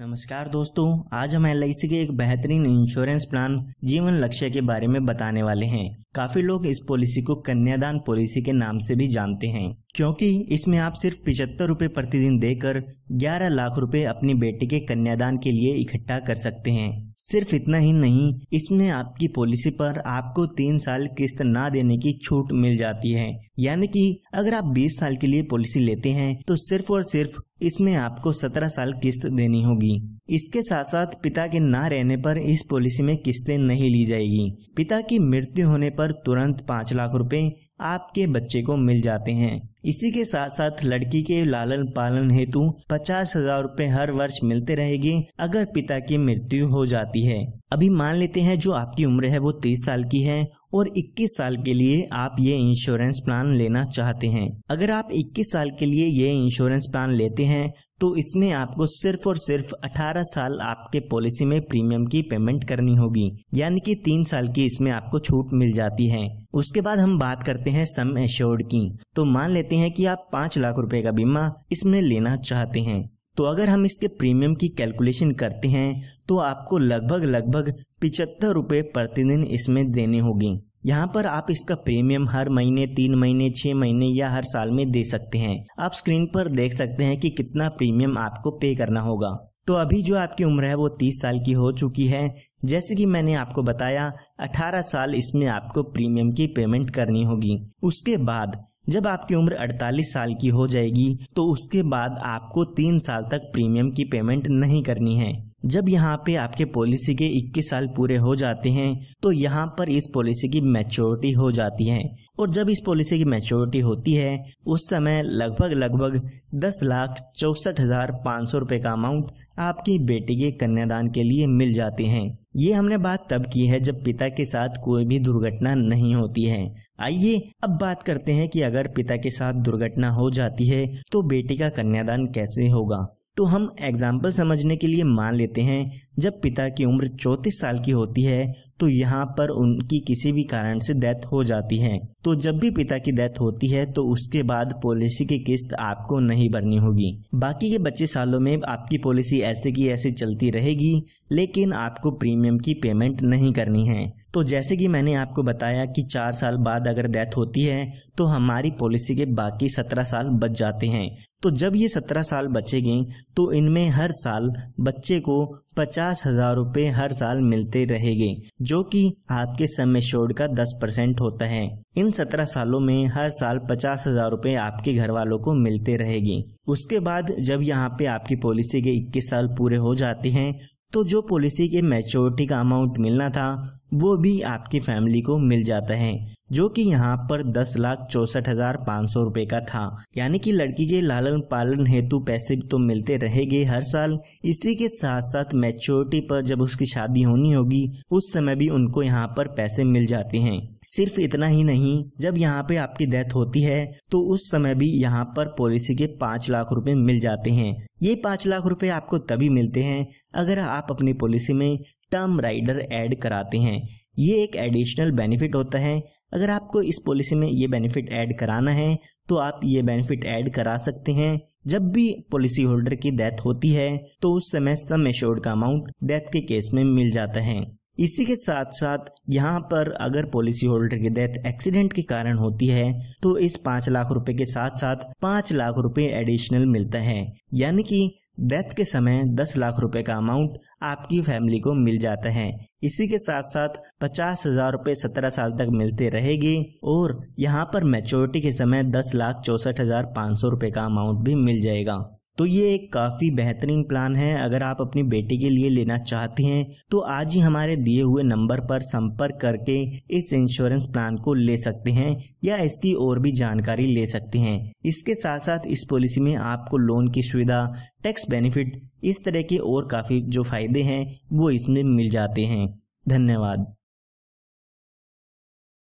नमस्कार दोस्तों आज हम एल के एक बेहतरीन इंश्योरेंस प्लान जीवन लक्ष्य के बारे में बताने वाले हैं काफी लोग इस पॉलिसी को कन्यादान पॉलिसी के नाम से भी जानते हैं क्योंकि इसमें आप सिर्फ पिचहत्तर रूपए प्रतिदिन देकर 11 लाख रुपए अपनी बेटी के कन्यादान के लिए इकट्ठा कर सकते हैं सिर्फ इतना ही नहीं इसमें आपकी पॉलिसी पर आपको तीन साल किस्त ना देने की छूट मिल जाती है यानी कि अगर आप 20 साल के लिए पॉलिसी लेते हैं तो सिर्फ और सिर्फ इसमें आपको सत्रह साल किस्त देनी होगी इसके साथ साथ पिता के ना रहने पर इस पॉलिसी में किस्तें नहीं ली जाएगी पिता की मृत्यु होने पर तुरंत पाँच लाख रुपए आपके बच्चे को मिल जाते हैं इसी के साथ साथ लड़की के लालन पालन हेतु पचास हजार रूपए हर वर्ष मिलते रहेंगे अगर पिता की मृत्यु हो जाती है अभी मान लेते हैं जो आपकी उम्र है वो तीस साल की है और 21 साल के लिए आप ये इंश्योरेंस प्लान लेना चाहते हैं अगर आप 21 साल के लिए ये इंश्योरेंस प्लान लेते हैं तो इसमें आपको सिर्फ और सिर्फ 18 साल आपके पॉलिसी में प्रीमियम की पेमेंट करनी होगी यानी कि तीन साल की इसमें आपको छूट मिल जाती है उसके बाद हम बात करते हैं सम एश्योर्ड की तो मान लेते हैं कि आप पाँच लाख रुपए का बीमा इसमें लेना चाहते हैं तो अगर हम इसके प्रीमियम की कैलकुलेशन करते हैं तो आपको लगभग लगभग पिचहत्तर रूपए प्रतिदिन इसमें देने होगी यहाँ पर आप इसका प्रीमियम हर महीने तीन महीने छह महीने या हर साल में दे सकते हैं आप स्क्रीन पर देख सकते हैं कि कितना प्रीमियम आपको पे करना होगा तो अभी जो आपकी उम्र है वो तीस साल की हो चुकी है जैसे कि मैंने आपको बताया अठारह साल इसमें आपको प्रीमियम की पेमेंट करनी होगी उसके बाद जब आपकी उम्र 48 साल की हो जाएगी तो उसके बाद आपको तीन साल तक प्रीमियम की पेमेंट नहीं करनी है जब यहाँ पे आपके पॉलिसी के 21 साल पूरे हो जाते हैं तो यहाँ पर इस पॉलिसी की मैच्योरिटी हो जाती है और जब इस पॉलिसी की मैच्योरिटी होती है उस समय लगभग लगभग दस लाख चौसठ हजार पाँच सौ रुपये का अमाउंट आपकी बेटी के कन्यादान के लिए मिल जाते हैं ये हमने बात तब की है जब पिता के साथ कोई भी दुर्घटना नहीं होती है आइए अब बात करते हैं कि अगर पिता के साथ दुर्घटना हो जाती है तो बेटी का कन्यादान कैसे होगा तो हम एग्जाम्पल समझने के लिए मान लेते हैं जब पिता की उम्र चौंतीस साल की होती है तो यहाँ पर उनकी किसी भी कारण से डेथ हो जाती है तो जब भी पिता की डेथ होती है तो उसके बाद पॉलिसी की किस्त आपको नहीं भरनी होगी बाकी के बच्चे सालों में आपकी पॉलिसी ऐसे की ऐसे चलती रहेगी लेकिन आपको प्रीमियम की पेमेंट नहीं करनी है तो जैसे कि मैंने आपको बताया कि चार साल बाद अगर डेथ होती है तो हमारी पॉलिसी के बाकी सत्रह साल बच जाते हैं तो जब ये सत्रह साल बचेंगे तो इनमें हर साल बच्चे को पचास हजार रुपये हर साल मिलते रहेंगे जो कि आपके समय शोर का दस परसेंट होता है इन सत्रह सालों में हर साल पचास हजार रुपये आपके घर वालों को मिलते रहेगी उसके बाद जब यहाँ पे आपकी पॉलिसी के इक्कीस साल पूरे हो जाते हैं तो जो पॉलिसी के मैच्योरिटी का अमाउंट मिलना था वो भी आपकी फैमिली को मिल जाता है जो कि यहाँ पर दस लाख चौसठ हजार पाँच सौ रूपए का था यानी कि लड़की के लालन पालन हेतु पैसे तो मिलते रहेंगे हर साल इसी के साथ साथ मैच्योरिटी पर जब उसकी शादी होनी होगी उस समय भी उनको यहाँ पर पैसे मिल जाते हैं सिर्फ इतना ही नहीं जब यहाँ पे आपकी डेथ होती है तो उस समय भी यहाँ पर पॉलिसी के पाँच लाख रुपए मिल जाते हैं ये पाँच लाख रुपए आपको तभी मिलते हैं अगर आप अपनी पॉलिसी में टर्म राइडर ऐड कराते हैं ये एक एडिशनल बेनिफिट होता है अगर आपको इस पॉलिसी में ये बेनिफिट ऐड कराना है तो आप ये बेनिफिट ऐड करा सकते हैं जब भी पॉलिसी होल्डर की डेथ होती है तो उस समय सम एश्योर्ड का अमाउंट डेथ के केस में मिल जाता है इसी के साथ साथ यहाँ पर अगर पॉलिसी होल्डर की डेथ एक्सीडेंट के कारण होती है तो इस पांच लाख रुपए के साथ साथ पांच लाख रुपए एडिशनल मिलता है यानी कि डेथ के समय दस लाख रुपए का अमाउंट आपकी फैमिली को मिल जाता है इसी के साथ साथ पचास हजार रूपए सत्रह साल तक मिलते रहेगी और यहाँ पर मेच्योरिटी के समय दस लाख चौसठ हजार पाँच सौ रूपए का अमाउंट भी मिल जाएगा तो ये एक काफ़ी बेहतरीन प्लान है अगर आप अपनी बेटी के लिए लेना चाहते हैं तो आज ही हमारे दिए हुए नंबर पर संपर्क करके इस इंश्योरेंस प्लान को ले सकते हैं या इसकी और भी जानकारी ले सकते हैं इसके साथ साथ इस पॉलिसी में आपको लोन की सुविधा टैक्स बेनिफिट इस तरह के और काफ़ी जो फायदे हैं वो इसमें मिल जाते हैं धन्यवाद